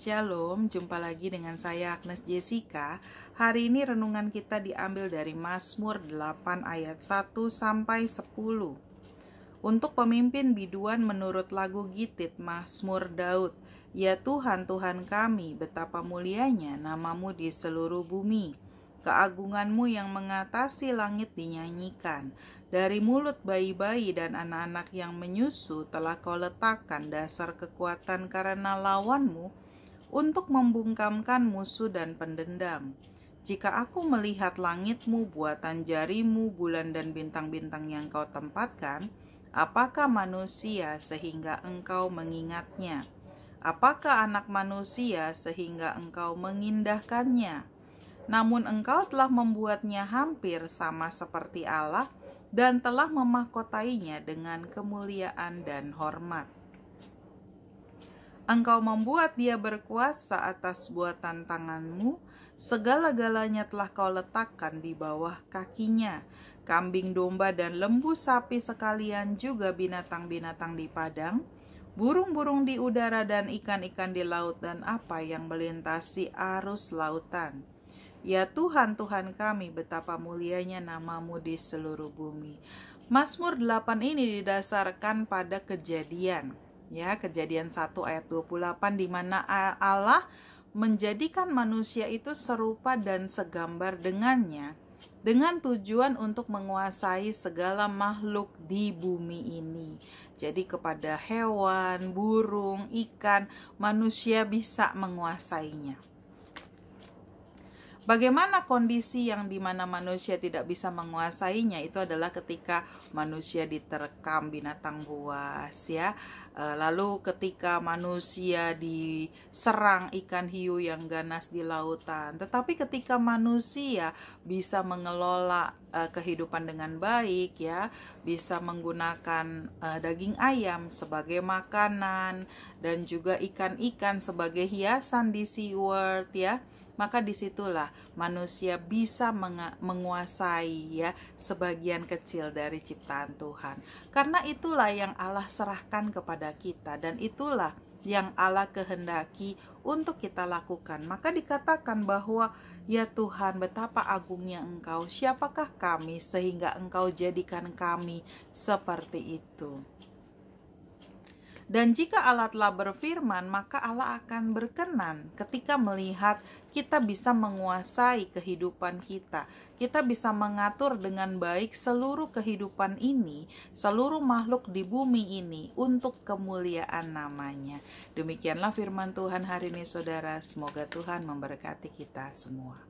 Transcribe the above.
Shalom, jumpa lagi dengan saya Agnes Jessica. Hari ini renungan kita diambil dari Mazmur 8 ayat 1 sampai 10. Untuk pemimpin biduan menurut lagu Gitit Mazmur Daud, Ya Tuhan, Tuhan kami, betapa mulianya namamu di seluruh bumi. Keagunganmu yang mengatasi langit dinyanyikan. Dari mulut bayi-bayi dan anak-anak yang menyusu telah kau letakkan dasar kekuatan karena lawanmu untuk membungkamkan musuh dan pendendam. Jika aku melihat langitmu, buatan jarimu, bulan dan bintang-bintang yang kau tempatkan, apakah manusia sehingga engkau mengingatnya? Apakah anak manusia sehingga engkau mengindahkannya? Namun engkau telah membuatnya hampir sama seperti Allah dan telah memahkotainya dengan kemuliaan dan hormat Engkau membuat dia berkuasa atas buatan tanganmu, segala-galanya telah kau letakkan di bawah kakinya. Kambing domba dan lembu sapi sekalian juga binatang-binatang di padang, burung-burung di udara dan ikan-ikan di laut dan apa yang melintasi arus lautan. Ya Tuhan, Tuhan kami, betapa mulianya namamu di seluruh bumi. Masmur 8 ini didasarkan pada kejadian ya kejadian 1 ayat 28 di mana Allah menjadikan manusia itu serupa dan segambar dengannya dengan tujuan untuk menguasai segala makhluk di bumi ini. Jadi kepada hewan, burung, ikan, manusia bisa menguasainya. Bagaimana kondisi yang dimana manusia tidak bisa menguasainya itu adalah ketika manusia diterkam binatang buas ya. E, lalu ketika manusia diserang ikan hiu yang ganas di lautan. Tetapi ketika manusia bisa mengelola uh, kehidupan dengan baik ya bisa menggunakan uh, daging ayam sebagai makanan dan juga ikan-ikan sebagai hiasan di SeaWorld ya maka disitulah manusia bisa menguasai ya sebagian kecil dari ciptaan Tuhan karena itulah yang Allah serahkan kepada kita dan itulah yang Allah kehendaki untuk kita lakukan. Maka dikatakan bahwa ya Tuhan betapa agungnya Engkau, siapakah kami sehingga Engkau jadikan kami seperti itu. Dan jika Allah telah berfirman, maka Allah akan berkenan ketika melihat kita bisa menguasai kehidupan kita. Kita bisa mengatur dengan baik seluruh kehidupan ini, seluruh makhluk di bumi ini untuk kemuliaan namanya. Demikianlah firman Tuhan hari ini saudara, semoga Tuhan memberkati kita semua.